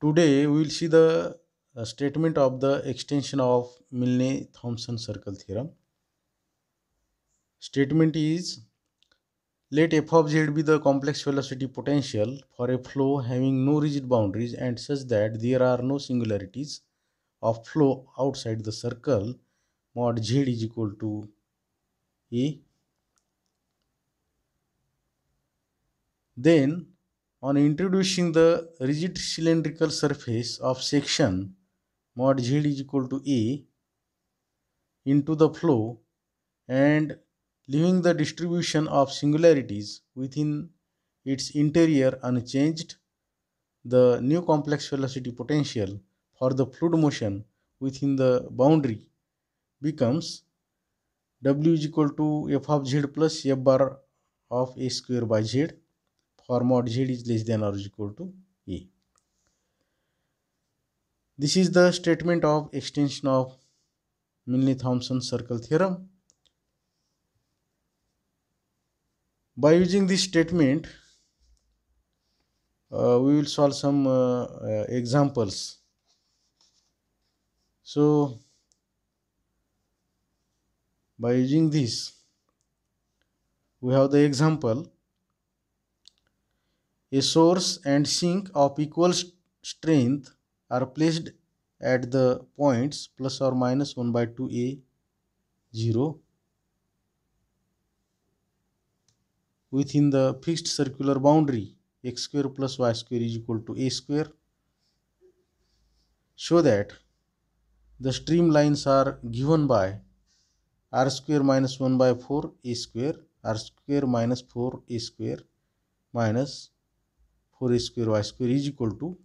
Today we will see the uh, statement of the extension of Milne-Thompson circle theorem. Statement is let f of z be the complex velocity potential for a flow having no rigid boundaries and such that there are no singularities of flow outside the circle mod z is equal to a. Then on introducing the rigid cylindrical surface of section mod z is equal to a into the flow and leaving the distribution of singularities within its interior unchanged, the new complex velocity potential for the fluid motion within the boundary becomes W is equal to f of z plus f bar of a square by z for mod z is less than or equal to e. this is the statement of extension of Milne Thompson circle theorem by using this statement uh, we will solve some uh, uh, examples so by using this we have the example a source and sink of equal strength are placed at the points plus or minus 1 by 2a 0 within the fixed circular boundary x square plus y square is equal to a square so that the streamlines are given by r square minus 1 by 4 a square r square minus 4 a square minus 4 square y square is equal to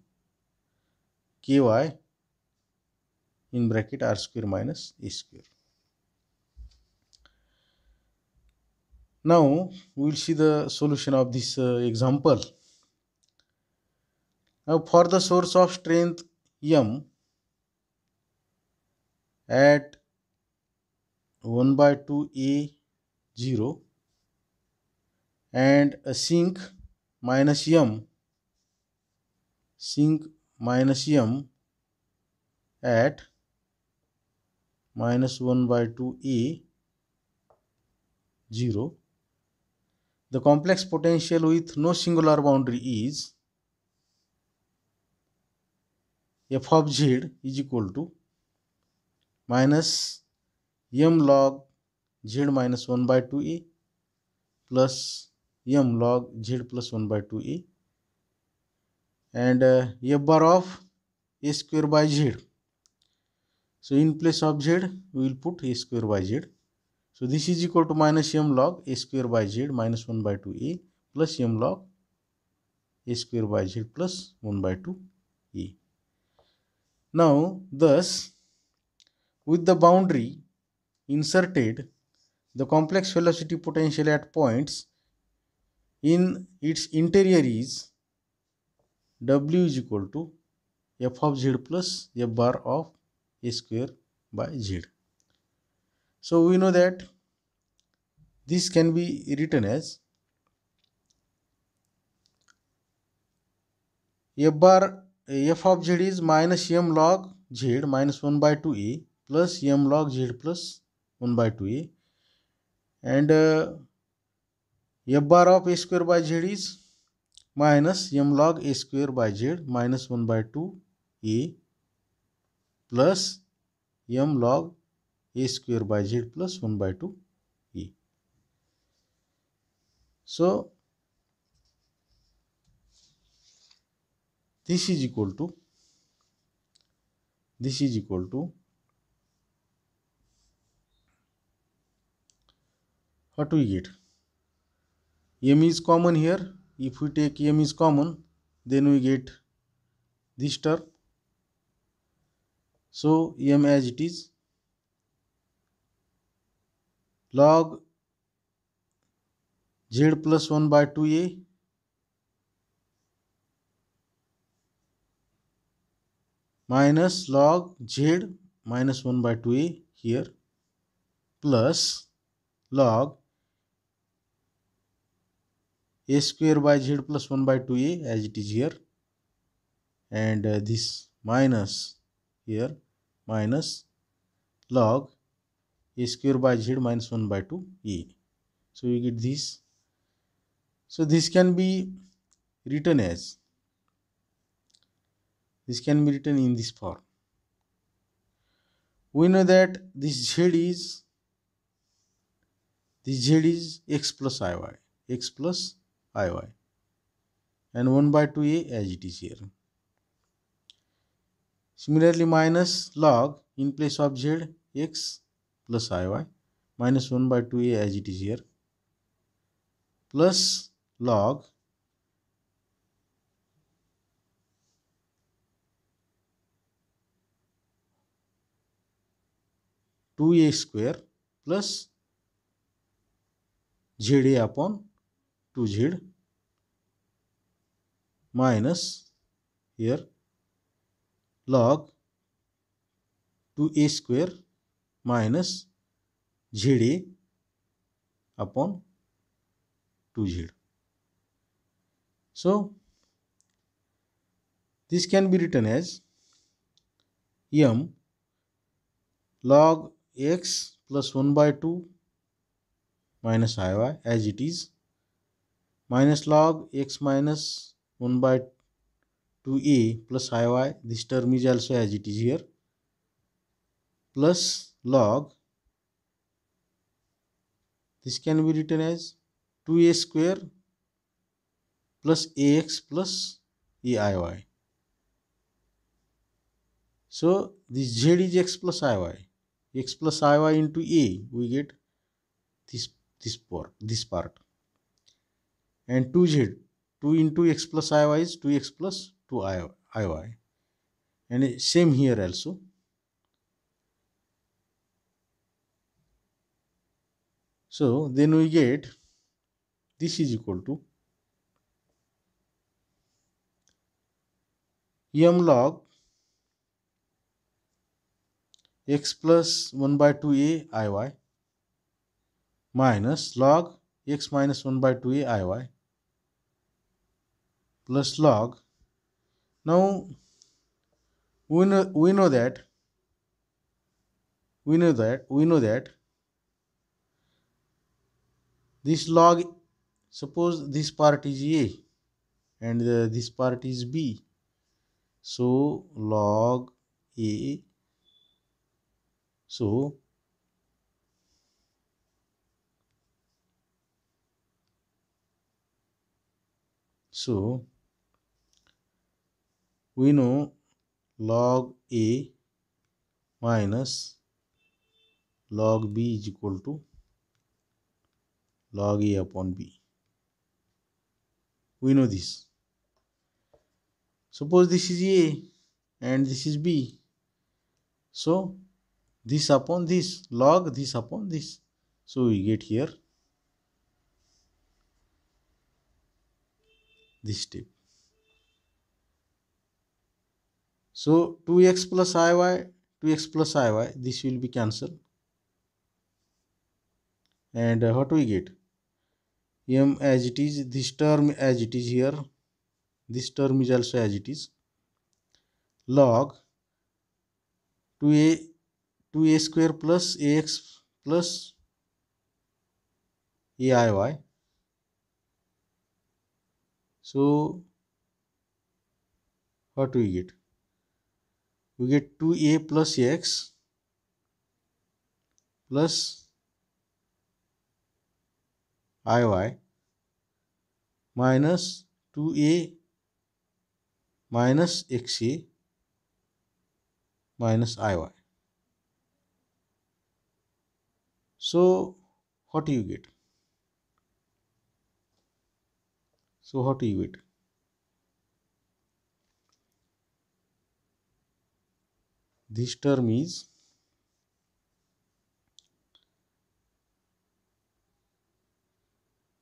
ky in bracket r square minus a square. Now we will see the solution of this uh, example. Now for the source of strength M at 1 by 2 A 0 and a sink minus M minus m at minus 1 by 2 E 0. The complex potential with no singular boundary is f of z is equal to minus m log z minus 1 by 2 E plus m log z plus 1 by 2 E and uh, f bar of a square by z so in place of z we will put a square by z so this is equal to minus m log a square by z minus 1 by 2a plus m log a square by z plus 1 by 2a now thus with the boundary inserted the complex velocity potential at points in its interior is w is equal to f of z plus f bar of a square by z. So we know that this can be written as f bar f of z is minus m log z minus 1 by 2 a plus m log z plus 1 by 2 a and uh, f bar of a square by z is minus m log a square by z minus one by two a plus m log a square by z plus one by two a so this is equal to this is equal to what we get m is common here if we take m is common then we get this term so m as it is log z plus 1 by 2a minus log z minus 1 by 2a here plus log a square by z plus 1 by 2a as it is here and uh, this minus here minus log a square by z minus 1 by 2a so you get this so this can be written as this can be written in this form we know that this z is this z is x plus iy x plus IY and 1 by 2A as it is here. Similarly, minus log in place of Z x plus IY minus 1 by 2A as it is here plus log two a square plus a upon 2 z minus here log 2a square minus zda upon 2z. So, this can be written as m log x plus 1 by 2 minus iy as it is minus log x minus 1 by 2e plus iy this term is also as it is here plus log this can be written as 2a square plus ax plus aiy so this z is x plus i y x plus iy into a we get this this part this part and 2z 2 into x plus iy is 2x plus 2 iy and same here also so then we get this is equal to m log x plus 1 by 2a iy minus log x minus 1 by 2a iy plus log. Now we know, we know that we know that we know that this log suppose this part is a and this part is b so log a so so we know log a minus log b is equal to log a upon b. We know this. Suppose this is a and this is b. So this upon this log this upon this. So we get here this step. So 2x plus iy, 2x plus iy, this will be cancelled. And uh, what we get? m as it is, this term as it is here, this term is also as it is. Log 2a, 2a square plus ax plus aiy. So what do we get? we get 2a plus x plus iy minus 2a minus xa minus iy. So what do you get? So what do you get? this term is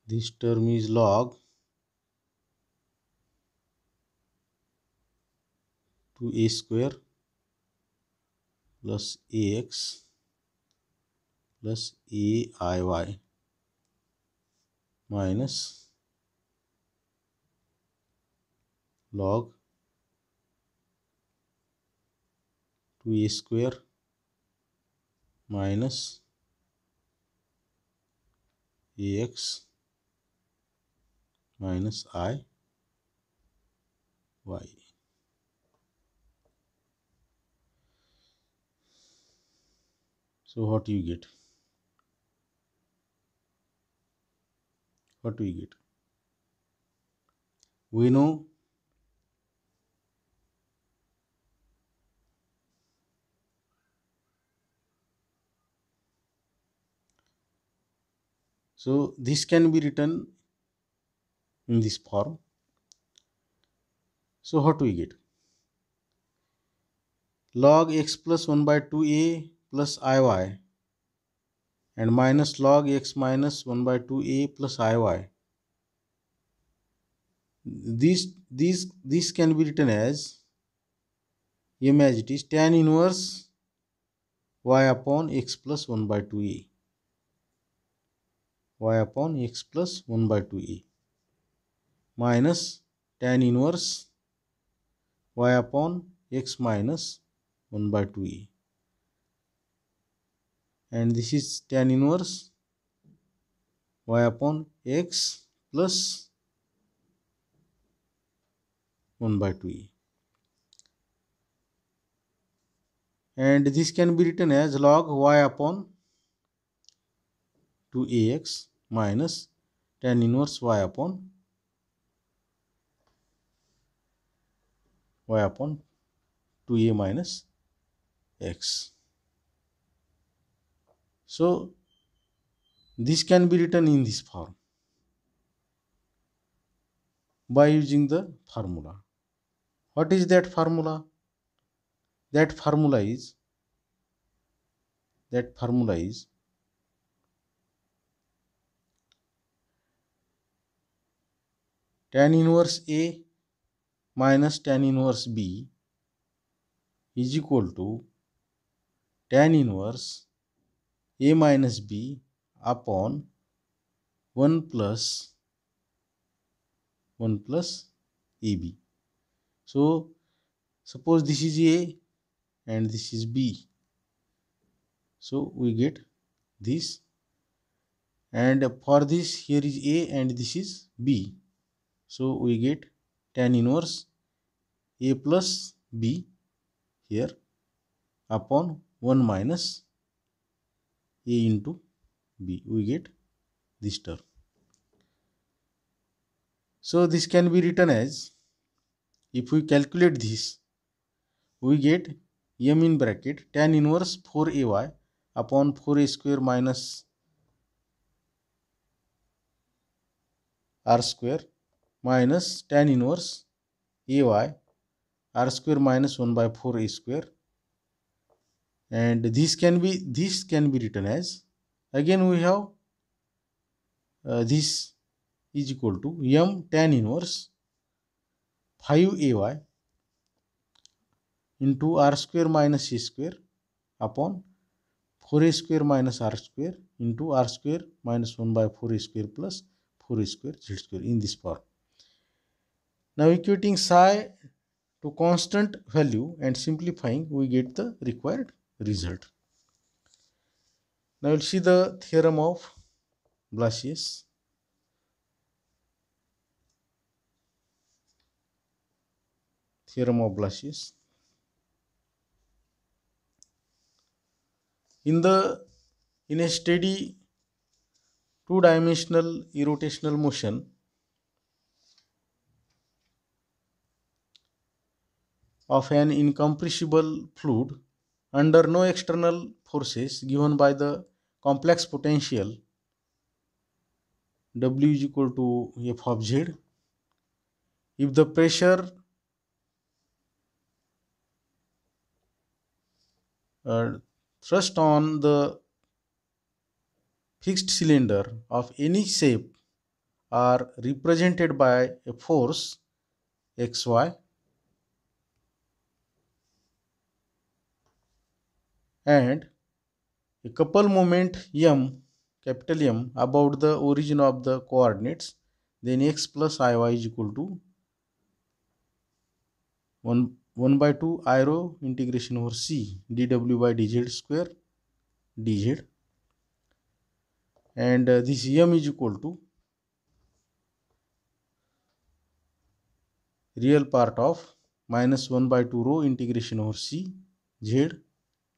this term is log 2a square plus ax plus aiy minus log V square minus ex minus i y. So what you get? What we get? We know So, this can be written in this form. So, what we get? log x plus 1 by 2a plus iy and minus log x minus 1 by 2a plus iy. This, this, this can be written as m as it is tan inverse y upon x plus 1 by 2a y upon x plus 1 by 2a minus tan inverse y upon x minus 1 by 2a and this is tan inverse y upon x plus 1 by 2e and this can be written as log y upon to ax minus tan inverse y upon y upon 2a minus x. So, this can be written in this form by using the formula. What is that formula? That formula is that formula is tan inverse A minus tan inverse B is equal to tan inverse A minus B upon 1 plus 1 plus AB. So, suppose this is A and this is B. So, we get this and for this here is A and this is B. So we get tan inverse A plus B here upon 1 minus A into B. We get this term. So this can be written as if we calculate this we get m in bracket tan inverse 4ay upon 4a square minus r square minus tan inverse ay r square minus 1 by 4 a square and this can be this can be written as again we have uh, this is equal to m tan inverse 5 ay into r square minus a square upon 4a square minus r square into r square minus 1 by 4a square plus 4a square z square in this form. Now equating psi to constant value and simplifying we get the required result. Now you will see the theorem of Blasius. Theorem of Blasius. In the in a steady two-dimensional irrotational motion, of an incompressible fluid under no external forces given by the complex potential W is equal to F of Z. If the pressure uh, thrust on the fixed cylinder of any shape are represented by a force xy and a couple moment m capital M about the origin of the coordinates then x plus iy is equal to 1 1 by 2 i rho integration over c dw by dz square dz and uh, this m is equal to real part of minus 1 by 2 rho integration over c z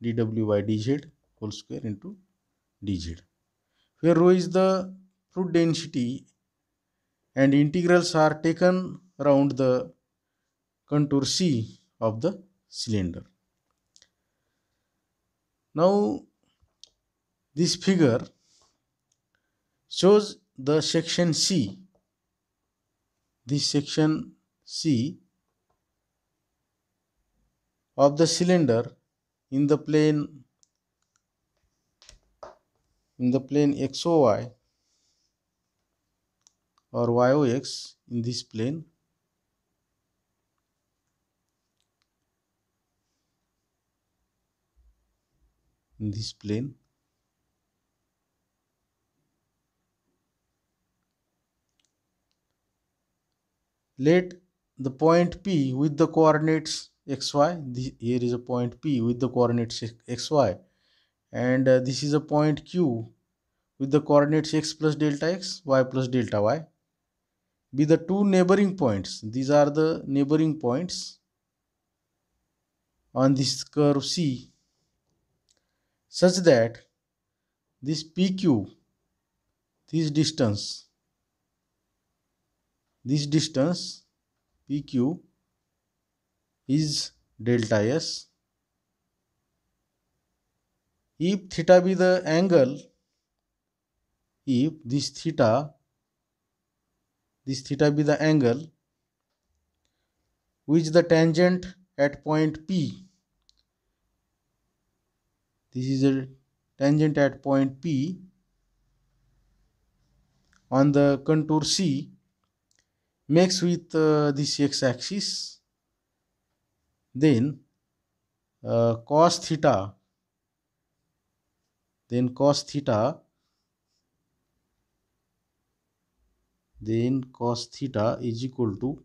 dw by dz whole square into dz where rho is the fluid density and integrals are taken around the contour c of the cylinder now this figure shows the section c this section c of the cylinder in the plane in the plane XOY or YOX in this plane in this plane let the point P with the coordinates xy this, here is a point p with the coordinates xy and uh, this is a point q with the coordinates x plus delta x y plus delta y be the two neighboring points these are the neighboring points on this curve c such that this pq this distance this distance pq is delta S. If theta be the angle, if this theta, this theta be the angle, which the tangent at point P, this is a tangent at point P on the contour C makes with uh, this x axis then uh, cos theta then cos theta then cos theta is equal to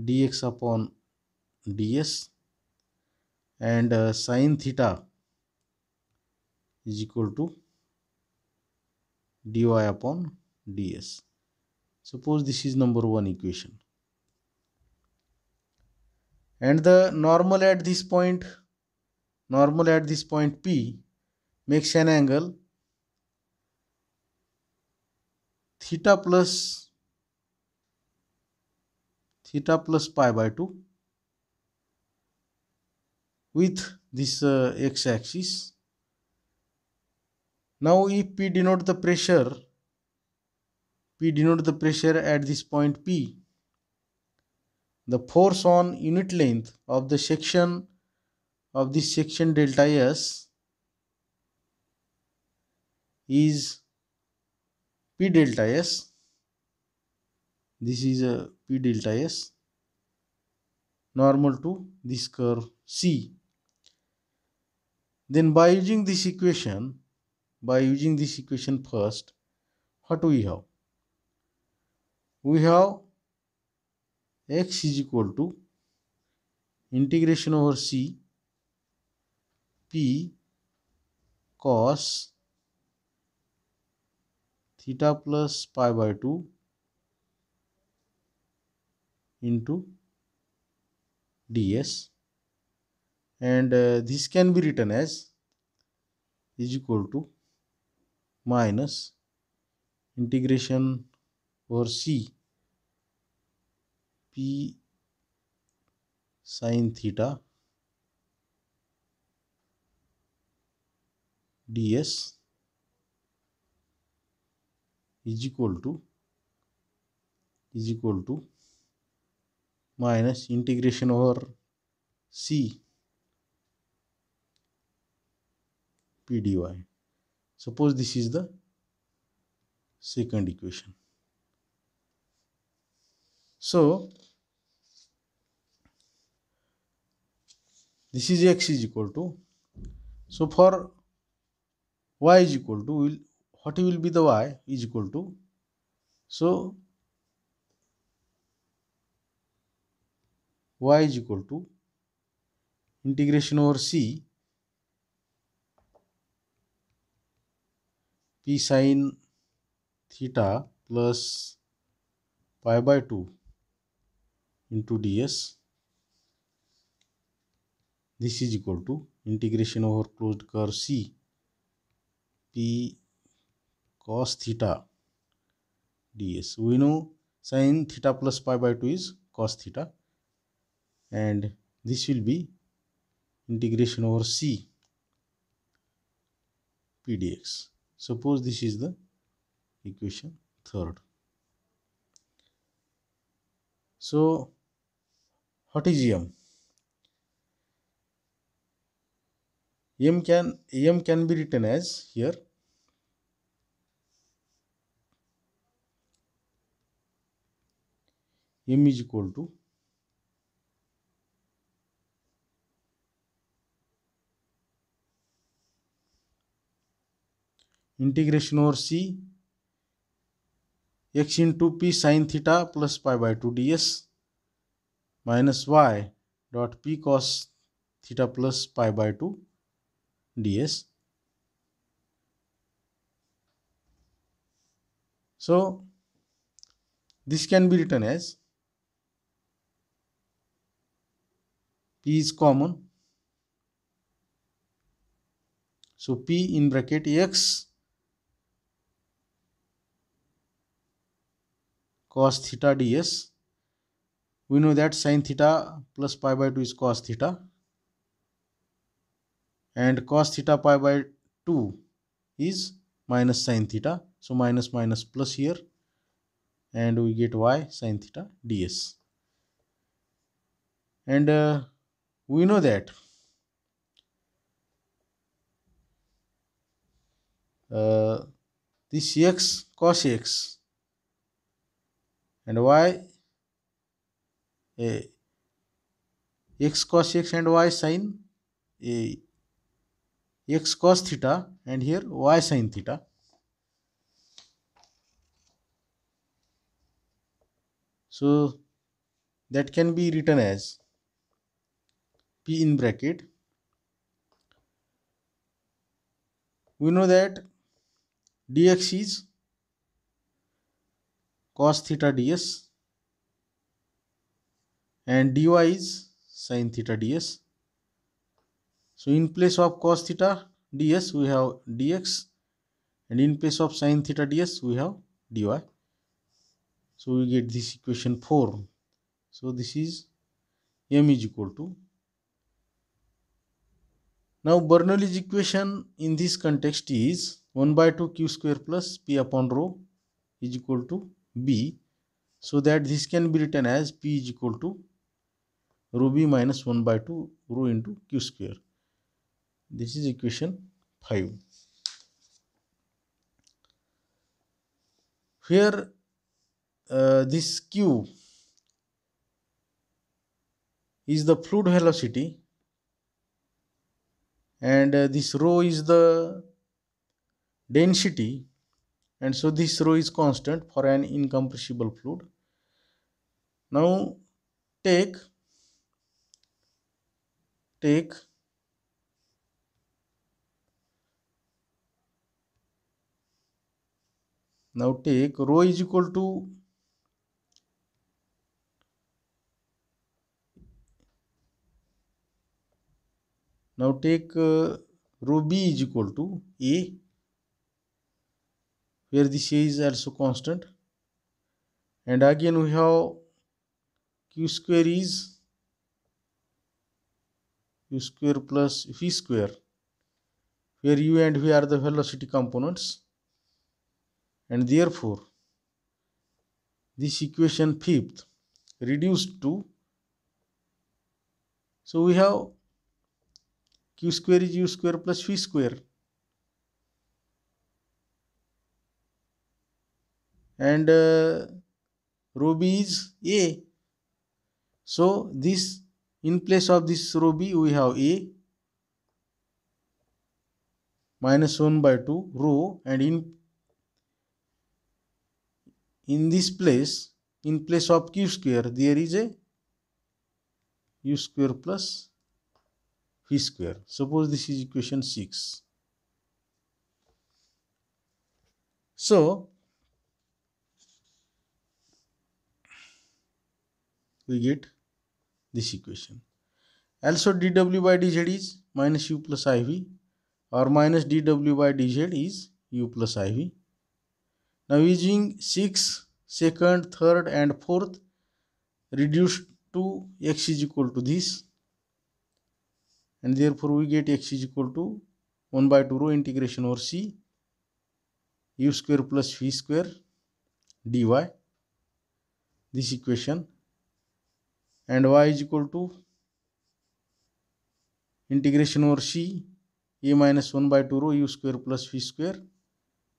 dx upon ds and uh, sin theta is equal to dy upon ds suppose this is number one equation and the normal at this point normal at this point P makes an angle theta plus theta plus pi by 2 with this uh, x axis now if P denote the pressure P denote the pressure at this point P the force on unit length of the section of this section delta S is P delta S. This is a P delta S normal to this curve C. Then by using this equation, by using this equation first, what we have? We have x is equal to integration over c p cos theta plus pi by 2 into ds and uh, this can be written as is equal to minus integration over c p sine theta ds is equal to is equal to minus integration over c p dy suppose this is the second equation so this is x is equal to so for y is equal to will what will be the y is equal to so y is equal to integration over c p sine theta plus pi by 2 into ds this is equal to integration over closed curve c p cos theta ds we know sine theta plus pi by 2 is cos theta and this will be integration over c p dx suppose this is the equation third so what is m m can m can be written as here m is equal to integration over c x into p sin theta plus pi by 2 ds minus y dot p cos theta plus pi by 2 ds. So, this can be written as P is common. So, P in bracket x cos theta ds. We know that sin theta plus pi by 2 is cos theta and cos theta pi by 2 is minus sine theta so minus minus plus here and we get y sine theta ds and uh, we know that uh, this x cos x and y a, uh, x cos x and y sine a uh, x cos theta and here y sin theta. So that can be written as P in bracket. We know that dx is cos theta ds and dy is sin theta ds so in place of cos theta ds we have dx and in place of sin theta ds we have dy. So we get this equation 4. So this is m is equal to. Now Bernoulli's equation in this context is 1 by 2 q square plus p upon rho is equal to b. So that this can be written as p is equal to rho b minus 1 by 2 rho into q square this is equation 5 here uh, this q is the fluid velocity and uh, this rho is the density and so this rho is constant for an incompressible fluid now take take Now take rho is equal to Now take uh, rho b is equal to a where this a is also constant and again we have q square is u square plus v square where u and v are the velocity components and therefore this equation fifth reduced to so we have q square is u square plus v square and uh, rho b is a so this in place of this rho b we have a minus 1 by 2 rho and in in this place in place of q square there is a u square plus v square suppose this is equation 6 so we get this equation also dw by dz is minus u plus iv or minus dw by dz is u plus iv now using 6, second, third and fourth reduced to x is equal to this and therefore we get x is equal to 1 by 2 rho integration over c u square plus v square dy this equation and y is equal to integration over c a minus 1 by 2 rho u square plus v square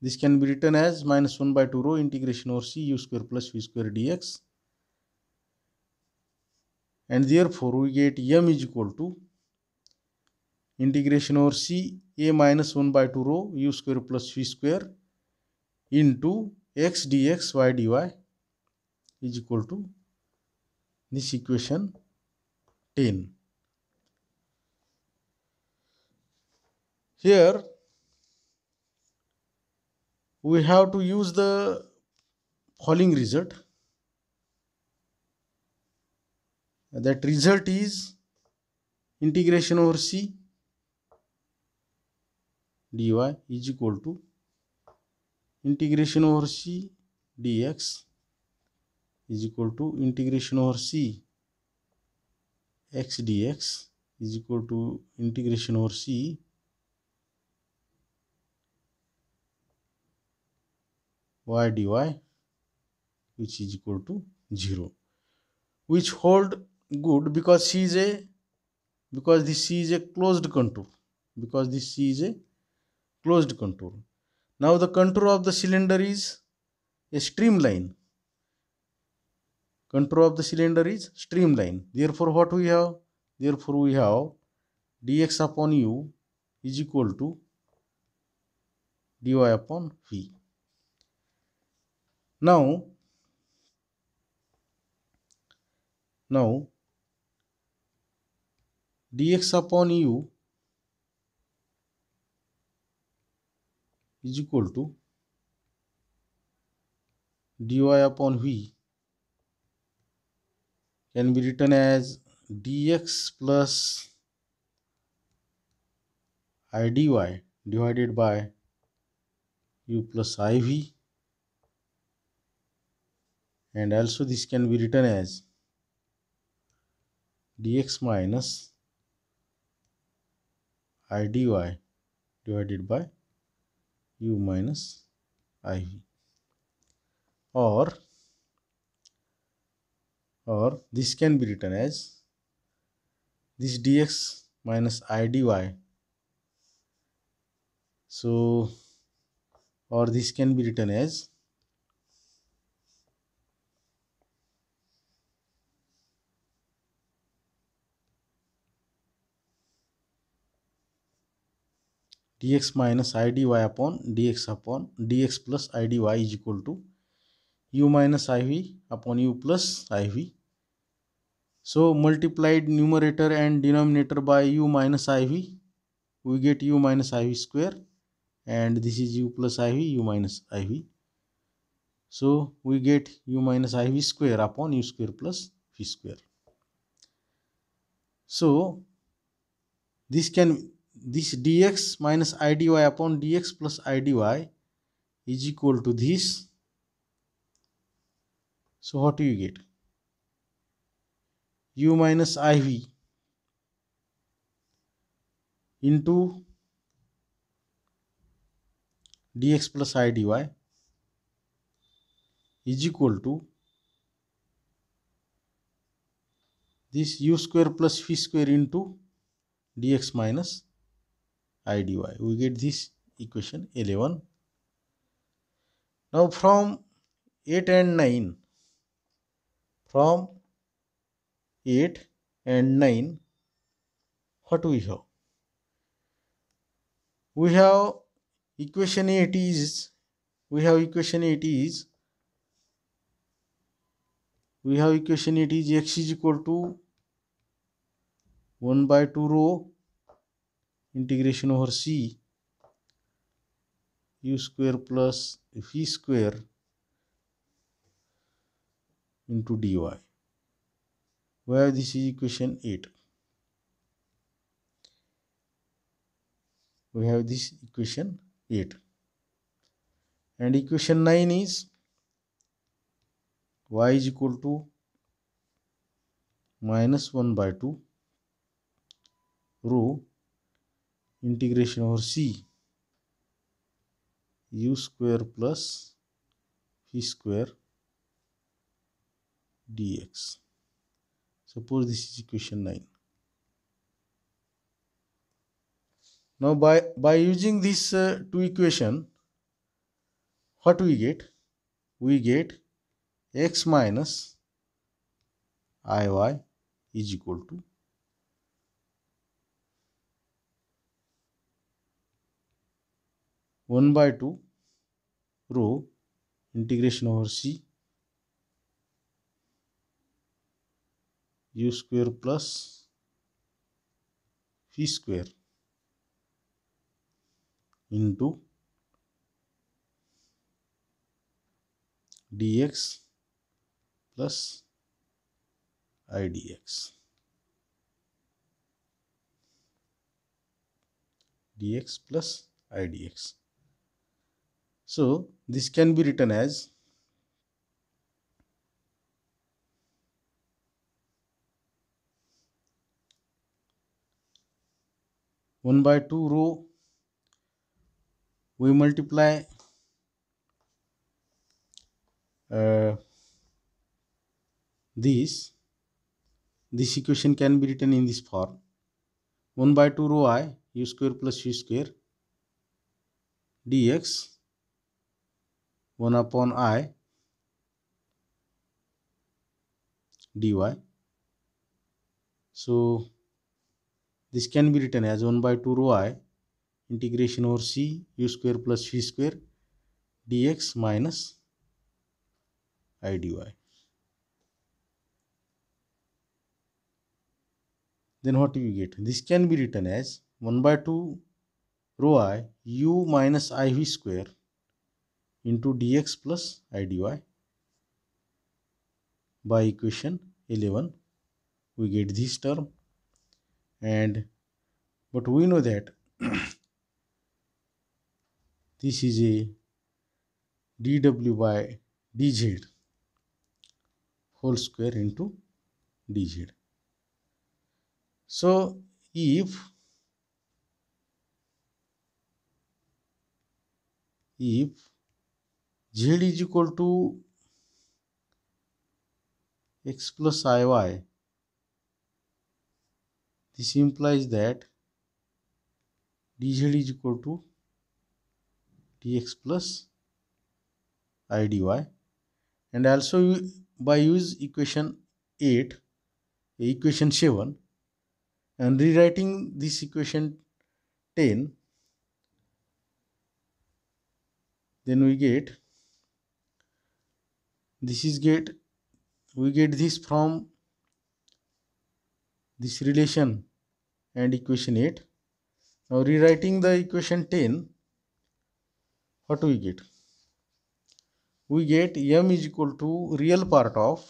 this can be written as minus 1 by 2 rho integration over c u square plus v square dx. And therefore, we get m is equal to integration over c a minus 1 by 2 rho u square plus v square into x dx y dy is equal to this equation 10. Here, we have to use the following result that result is integration over c dy is equal to integration over c dx is equal to integration over c x dx is equal to integration over c y dy which is equal to 0 which hold good because c is a because this c is a closed contour because this c is a closed contour now the contour of the cylinder is a streamline contour of the cylinder is streamline therefore what we have therefore we have dx upon u is equal to dy upon v now now dx upon u is equal to dy upon v can be written as dx plus idy divided by u plus iv and also this can be written as dx minus i dy divided by u minus iv or or this can be written as this dx minus i dy so or this can be written as dx minus idy upon dx upon dx plus idy is equal to u minus iv upon u plus iv. So multiplied numerator and denominator by u minus iv, we get u minus iv square and this is u plus iv, u minus iv. So we get u minus iv square upon u square plus v square. So this can this dx minus idy upon dx plus idy is equal to this so what do you get u minus iv into dx plus idy is equal to this u square plus v square into dx minus idy. We get this equation 11. Now from 8 and 9, from 8 and 9, what we have? We have equation 8 is, we have equation 8 is, we have equation 8 is x is equal to 1 by 2 rho integration over C u square plus v square into dy where this is equation 8 we have this equation 8 and equation 9 is y is equal to minus 1 by 2 rho integration over C u square plus v square dx. Suppose this is equation 9. Now by, by using these uh, two equation, what we get? We get x minus iy is equal to 1 by 2 rho integration over c u square plus v square into dx plus i dx dx plus idx. dx so, this can be written as one by two rho we multiply uh, this this equation can be written in this form 1 by 2 rho i u square plus u square dx 1 upon i dy. So this can be written as 1 by 2 rho i integration over c u square plus v square dx minus i dy. Then what do you get? This can be written as 1 by 2 rho i u minus i v square into dx plus i dy by equation 11 we get this term and but we know that this is a dw by dz whole square into dz so if if z is equal to x plus iy this implies that dz is equal to dx plus i dy and also by use equation 8 equation 7 and rewriting this equation 10 then we get this is get we get this from this relation and equation 8 now rewriting the equation 10 what do we get we get m is equal to real part of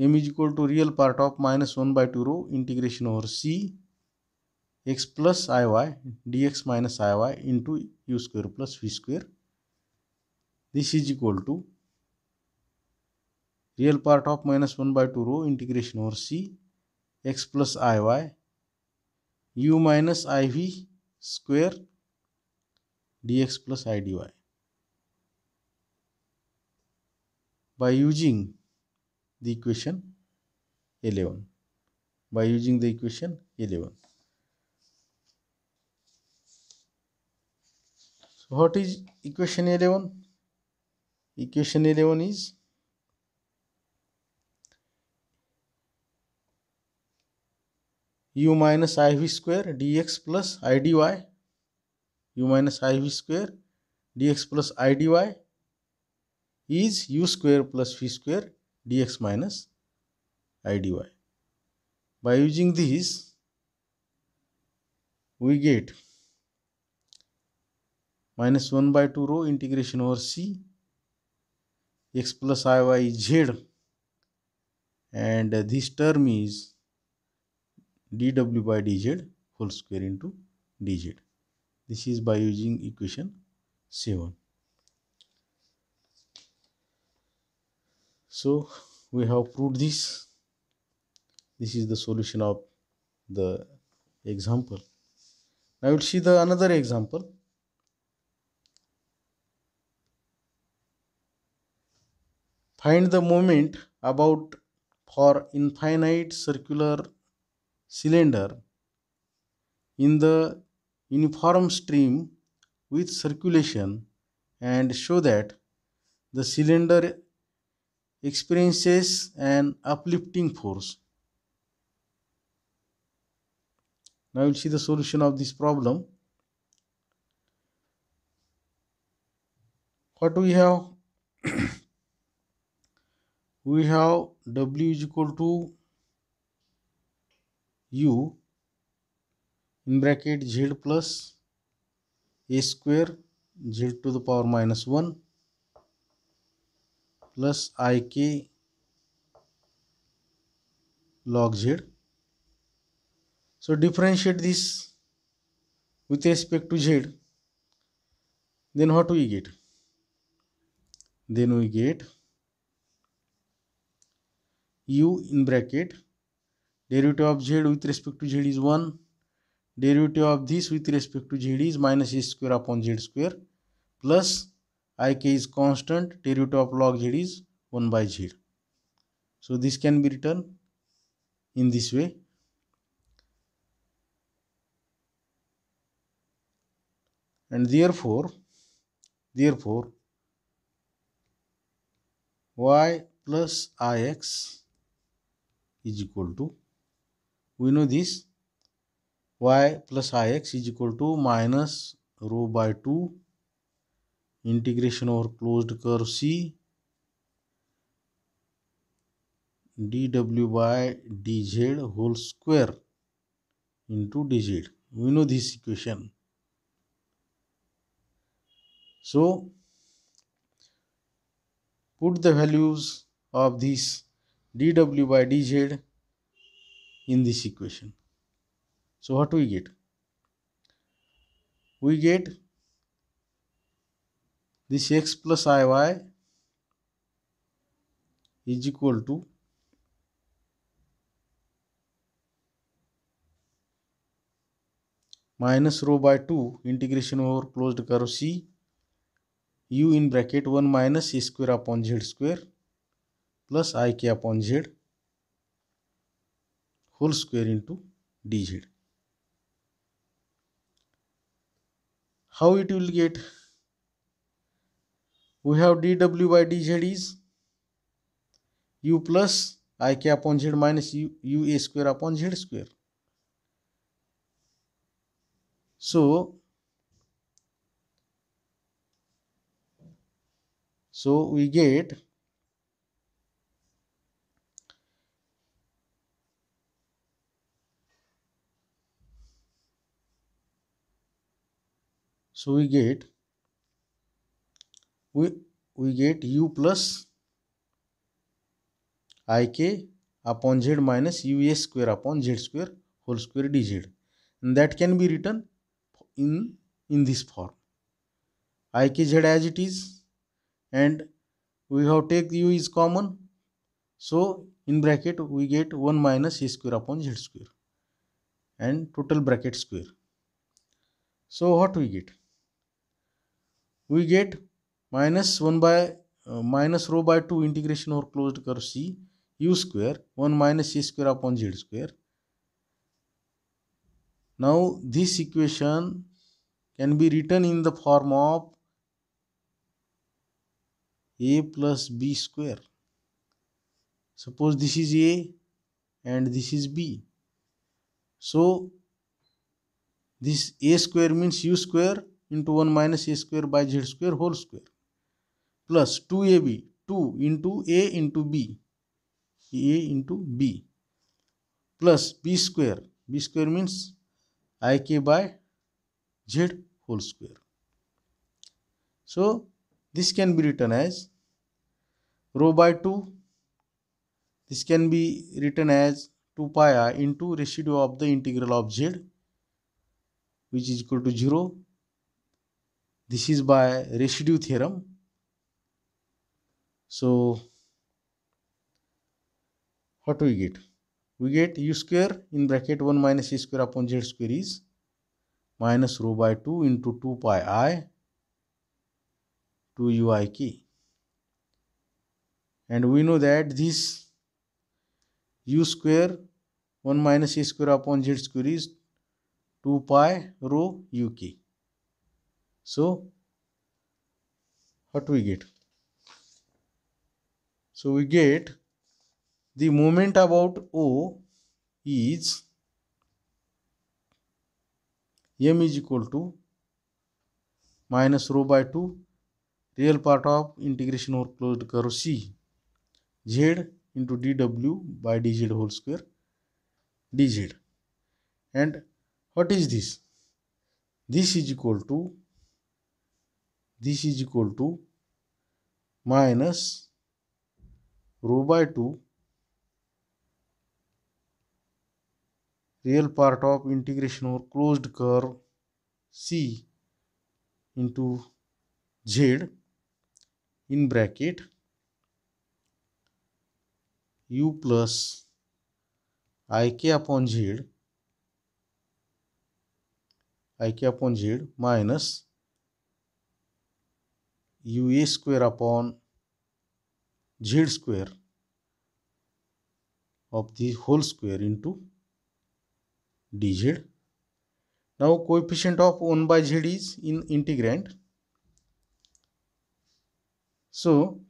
m is equal to real part of minus 1 by 2 rho integration over c x plus iy dx minus iy into u square plus v square this is equal to real part of minus 1 by 2 rho integration over c x plus iy u minus iv square dx plus idy by using the equation 11 by using the equation 11 so what is equation 11 equation 11 is u minus iv square dx plus idy u minus iv square dx plus idy is u square plus v square dx minus idy. By using this, we get minus 1 by 2 rho integration over c x plus iy is z and this term is dw by dz whole square into dz. This is by using equation 7. So we have proved this. This is the solution of the example. Now we will see the another example. Find the moment about for infinite circular cylinder in the uniform stream with circulation and show that the cylinder experiences an uplifting force. Now you will see the solution of this problem. What do we have? we have W is equal to U in bracket Z plus A square Z to the power minus 1 plus IK log Z. So differentiate this with respect to Z then what we get? Then we get u in bracket derivative of z with respect to z is 1 derivative of this with respect to z is minus a square upon z square plus ik is constant derivative of log z is 1 by z so this can be written in this way and therefore therefore y plus ix is equal to we know this y plus ix is equal to minus rho by 2 integration over closed curve c dw by dz whole square into dz we know this equation so put the values of these dw by dz in this equation. So what we get? We get this x plus iy is equal to minus rho by 2 integration over closed curve c u in bracket 1 minus a square upon z square plus i k upon z whole square into d z how it will get we have d डब्ल्यू by d z is u plus i k upon z minus u a square upon z square so so we get so we get we we get u plus i k upon z minus u s square upon z square whole square dz and that can be written in in this form i k z as it is and we have take u is common so in bracket we get 1 minus a square upon z square and total bracket square so what we get we get minus 1 by uh, minus rho by 2 integration over closed curve C u square 1 minus c square upon z square. Now this equation can be written in the form of a plus b square. Suppose this is a and this is b. So this a square means u square into 1 minus a square by z square whole square plus 2ab 2 into a into b a into b plus b square b square means ik by z whole square so this can be written as rho by 2 this can be written as 2 pi i into residue of the integral of z which is equal to 0 this is by residue theorem. So, what do we get? We get u square in bracket 1 minus a square upon z square is minus rho by 2 into 2 pi i 2 uik. And we know that this u square 1 minus a square upon z square is 2 pi rho uk. So, what we get? So, we get the moment about O is m is equal to minus rho by 2 real part of integration over closed curve C z into dw by dz whole square dz and what is this this is equal to this is equal to minus rho by 2 real part of integration over closed curve c into z in bracket u plus ik upon z ik upon z minus U a square upon z square of the whole square into dz. Now coefficient of 1 by z is in integrand. So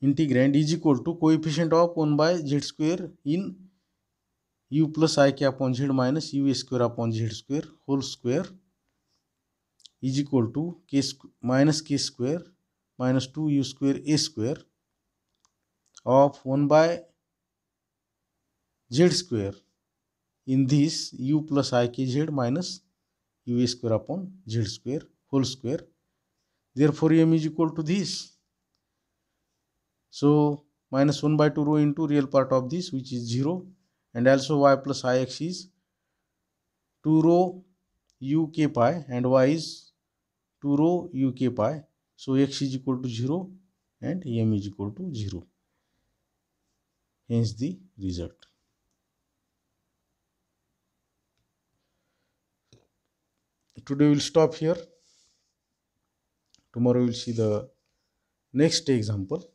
integrand is equal to coefficient of 1 by z square in u plus i cap upon z minus u square upon z square whole square is equal to k minus k square minus 2u square a square of 1 by z square in this u plus ikz minus u a square upon z square whole square therefore m is equal to this so minus 1 by 2 rho into real part of this which is 0 and also y plus ix is 2 rho u k pi and y is two rho u k pi so x is equal to zero and m is equal to zero hence the result today will stop here tomorrow will see the next example